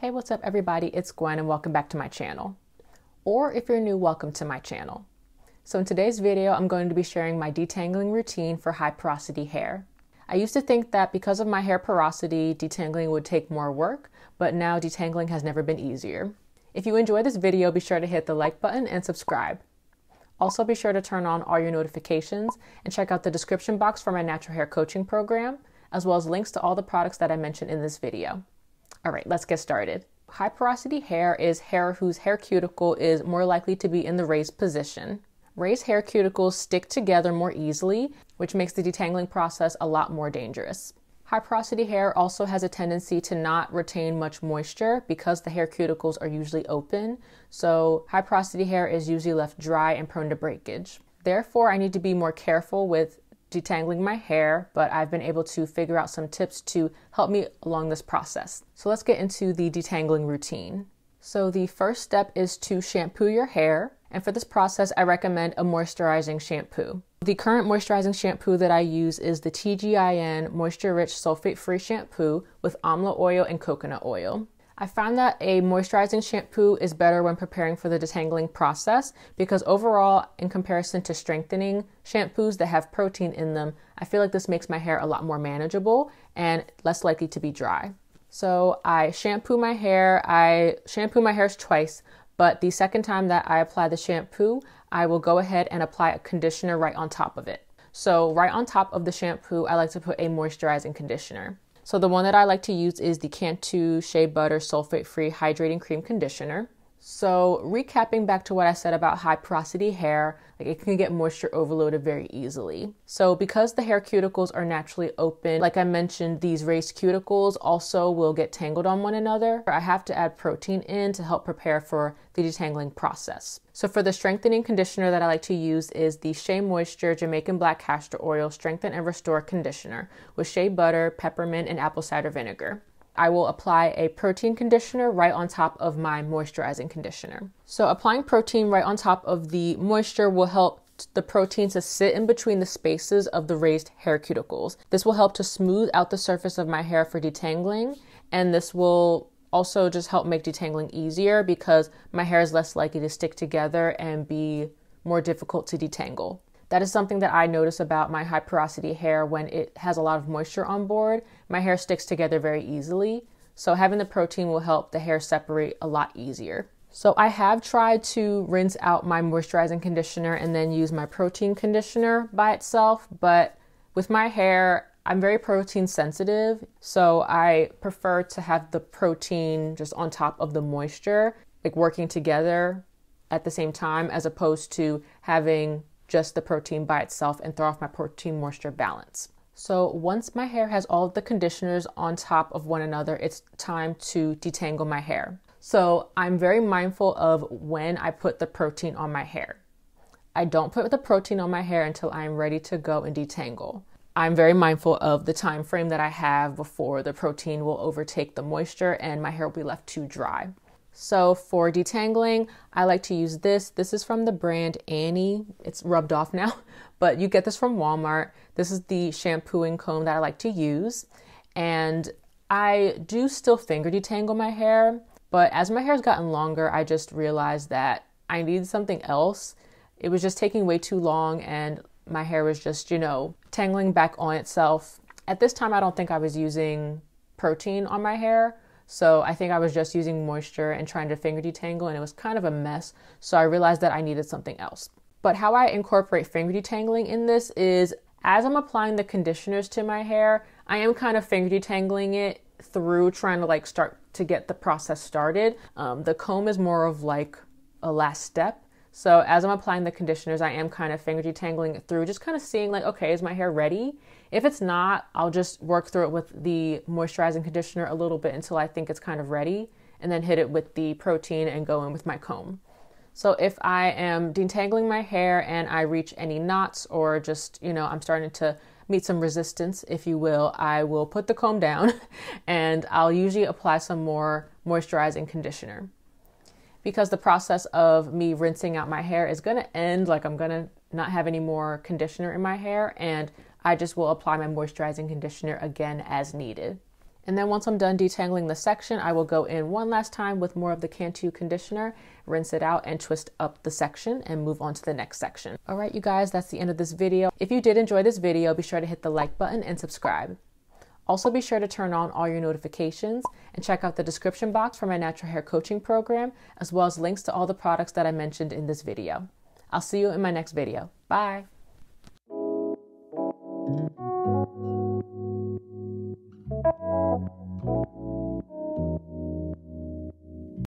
Hey, what's up everybody? It's Gwen and welcome back to my channel. Or if you're new, welcome to my channel. So in today's video, I'm going to be sharing my detangling routine for high porosity hair. I used to think that because of my hair porosity, detangling would take more work, but now detangling has never been easier. If you enjoy this video, be sure to hit the like button and subscribe. Also, be sure to turn on all your notifications and check out the description box for my natural hair coaching program, as well as links to all the products that I mentioned in this video. All right, let's get started. High porosity hair is hair whose hair cuticle is more likely to be in the raised position. Raised hair cuticles stick together more easily, which makes the detangling process a lot more dangerous porosity hair also has a tendency to not retain much moisture because the hair cuticles are usually open. So porosity hair is usually left dry and prone to breakage. Therefore, I need to be more careful with detangling my hair, but I've been able to figure out some tips to help me along this process. So let's get into the detangling routine. So the first step is to shampoo your hair. And for this process, I recommend a moisturizing shampoo. The current moisturizing shampoo that I use is the TGIN Moisture Rich Sulfate Free Shampoo with amla oil and coconut oil. I found that a moisturizing shampoo is better when preparing for the detangling process because overall, in comparison to strengthening shampoos that have protein in them, I feel like this makes my hair a lot more manageable and less likely to be dry. So I shampoo my hair. I shampoo my hairs twice. But the second time that I apply the shampoo, I will go ahead and apply a conditioner right on top of it. So right on top of the shampoo, I like to put a moisturizing conditioner. So the one that I like to use is the Cantu Shea Butter Sulfate Free Hydrating Cream Conditioner. So recapping back to what I said about high porosity hair, like it can get moisture overloaded very easily. So because the hair cuticles are naturally open, like I mentioned, these raised cuticles also will get tangled on one another. I have to add protein in to help prepare for the detangling process. So for the strengthening conditioner that I like to use is the Shea Moisture Jamaican Black Castor Oil Strengthen and Restore Conditioner with shea butter, peppermint, and apple cider vinegar. I will apply a protein conditioner right on top of my moisturizing conditioner. So applying protein right on top of the moisture will help the protein to sit in between the spaces of the raised hair cuticles. This will help to smooth out the surface of my hair for detangling, and this will also just help make detangling easier because my hair is less likely to stick together and be more difficult to detangle. That is something that I notice about my high porosity hair when it has a lot of moisture on board my hair sticks together very easily, so having the protein will help the hair separate a lot easier. So I have tried to rinse out my moisturizing conditioner and then use my protein conditioner by itself, but with my hair, I'm very protein sensitive, so I prefer to have the protein just on top of the moisture, like working together at the same time, as opposed to having just the protein by itself and throw off my protein moisture balance. So once my hair has all the conditioners on top of one another, it's time to detangle my hair. So I'm very mindful of when I put the protein on my hair. I don't put the protein on my hair until I'm ready to go and detangle. I'm very mindful of the time frame that I have before the protein will overtake the moisture and my hair will be left too dry. So for detangling, I like to use this. This is from the brand Annie. It's rubbed off now, but you get this from Walmart. This is the shampooing comb that I like to use. And I do still finger detangle my hair, but as my hair's gotten longer, I just realized that I needed something else. It was just taking way too long and my hair was just, you know, tangling back on itself. At this time, I don't think I was using protein on my hair, so I think I was just using moisture and trying to finger detangle, and it was kind of a mess. So I realized that I needed something else. But how I incorporate finger detangling in this is as I'm applying the conditioners to my hair, I am kind of finger detangling it through trying to like start to get the process started. Um, the comb is more of like a last step. So as I'm applying the conditioners, I am kind of finger detangling it through, just kind of seeing like, okay, is my hair ready? If it's not, I'll just work through it with the moisturizing conditioner a little bit until I think it's kind of ready and then hit it with the protein and go in with my comb. So if I am detangling my hair and I reach any knots or just, you know, I'm starting to meet some resistance, if you will, I will put the comb down and I'll usually apply some more moisturizing conditioner. Because the process of me rinsing out my hair is gonna end, like I'm gonna not have any more conditioner in my hair, and I just will apply my moisturizing conditioner again as needed. And then once I'm done detangling the section, I will go in one last time with more of the Cantu conditioner, rinse it out and twist up the section and move on to the next section. All right, you guys, that's the end of this video. If you did enjoy this video, be sure to hit the like button and subscribe. Also be sure to turn on all your notifications and check out the description box for my natural hair coaching program, as well as links to all the products that I mentioned in this video. I'll see you in my next video. Bye. Thank you.